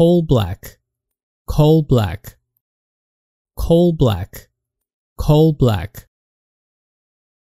coal black, coal black, coal black, coal black.